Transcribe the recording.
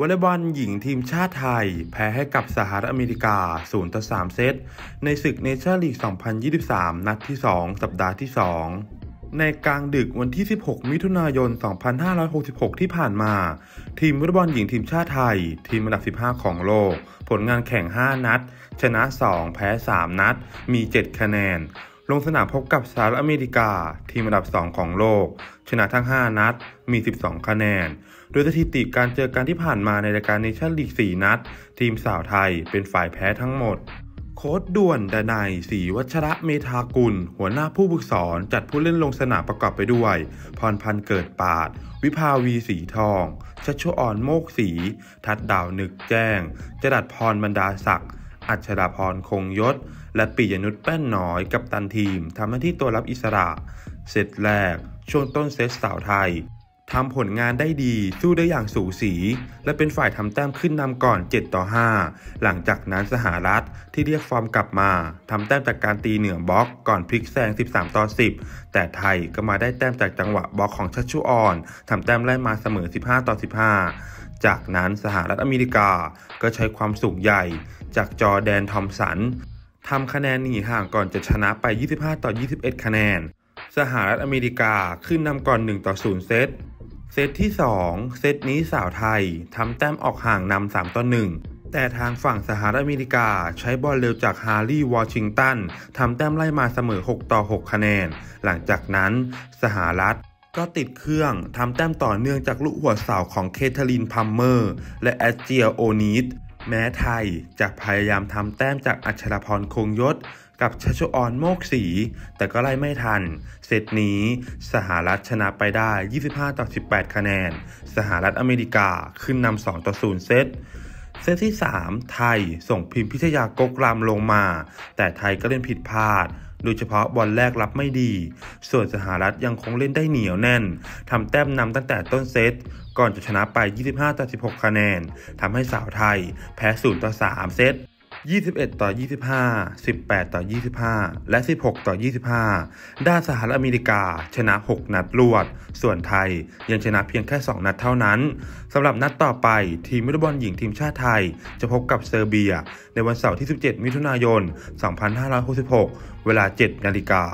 วอลเลย์บอลหญิงทีมชาติไทยแพ้ให้กับสหรัฐอเมริกา0ต่อ3เซต ในศึกเนเชอร์ลีก 2023 นัดที่ 2 สัปดาห์ที่ 2 ในกลางดึกวันที่ 16 มิถุนายน 2566 ที่ผ่านมา ทีมวอลเลย์บอลหญิงทีมชาติไทย ทีมอันดับ 15 ของโลก ผลงานแข่ง 5 นัด ชนะ 2 แพ้ 3 นัด มี 7 คะแนนลงสนามพบกับสหรัฐอเมริกาทีมอันดับ 2 ของโลก ชนะทั้ง 5 นัดมี 12 คะแนน โดยสถิติการเจอกันที่ผ่านมาในรายการเนชั่นลีก 4 นัด ทีมสาวไทยเป็นฝ่ายแพ้ทั้งหมด โค้ดด่วน ดนายศรีวัชระเมธากุล หัวหน้าผู้ฝึกสอนจัดผู้เล่นลงสนามประกอบไปด้วย พรพันธ์เกิดปาด วิภาวีสีทองชัชชอนโมกสีทัดดาวนึกแจ้งจดัดพรบรรดาศักดิ์อัชราพรคงยศและปิยนุชแป้นน้อยกับตันทีมทำหน้าที่ตัวรับอิสระเซตแรก ช่วงต้นเซตสาวไทยทำผลงานได้ดี สู้ได้อย่างสูสี และเป็นฝ่ายทำแต้มขึ้นนำก่อน 7 ต่อ 5 หลังจากนั้นสหรัฐที่เรียกฟอร์มกลับมาทำแต้มจากการตีเหนือบล็อกก่อนพลิกแซง13 ต่อ 10 แต่ไทยก็มาได้แต้มจากจังหวะบล็อกของชัชชุอ่อนทำแต้มไล่มาเสมอ 15ต่อ15 จากนั้นสหรัฐอเมริกาก็ใช้ความสูงใหญ่ จากจอแดนทอมสันทำคะแนนหนีห่างก่อนจะชนะไป 25ต่อ21 คะแนน สหรัฐอเมริกา ขึ้นนำก่อน1ต่อ0เซต เซตที่ 2 เซตนี้สาวไทยทำแต้มออกห่างนำ3ต่อ1แต่ทางฝั่งสหรัฐอเมริกาใช้บอลเร็วจากฮาร์ลียวอชิงตันทำแต้มไล่มาเสมอ6ต่อ6คะแนน หลังจากนั้น สหรัฐก็ติดเครื่องทำแต้มต่อเนื่องจากลูกหัวเสาของเคทลอีนพัมเมอร์ และแอเจีย โอนิธแม้ไทยจะพยายามทำแต้มจากอัชรพรคงยศ กับชัชออนโมกสี แต่ก็ไล่ไม่ทันเซตนี้สหรัฐชนะไปได้ 25ต่อ18 คะแนน สหรัฐอเมริกาขึ้นนำ2ต่อ0เซต เซตที่ 3 ไทยส่งพิมพ์พิทยากกรามลงมา แต่ไทยก็เล่นผิดพลาดโดยเฉพาะบอลแรกรับไม่ดี ส่วนสหรัฐยังคงเล่นได้เหนียวแน่น ทำแต้มนำตั้งแต่ต้นเซต ก่อนจะชนะไป 25-16 คะแนน ทำให้สาวไทย แพ้0-3เซต21 ต่อ 25 18 ต่อ 25 และ 16 ต่อ 25 ด้านสหรัฐอเมริกา ชนะ 6 นัดรวด ส่วนไทยยังชนะเพียงแค่ 2 นัดเท่านั้น สำหรับนัดต่อไปทีมวอลเลย์บอลหญิงทีมชาติไทย จะพบกับเซอร์เบียในวันเสาร์ที่ 17 มิถุนายน 2566 เวลา 7 นาฬิกา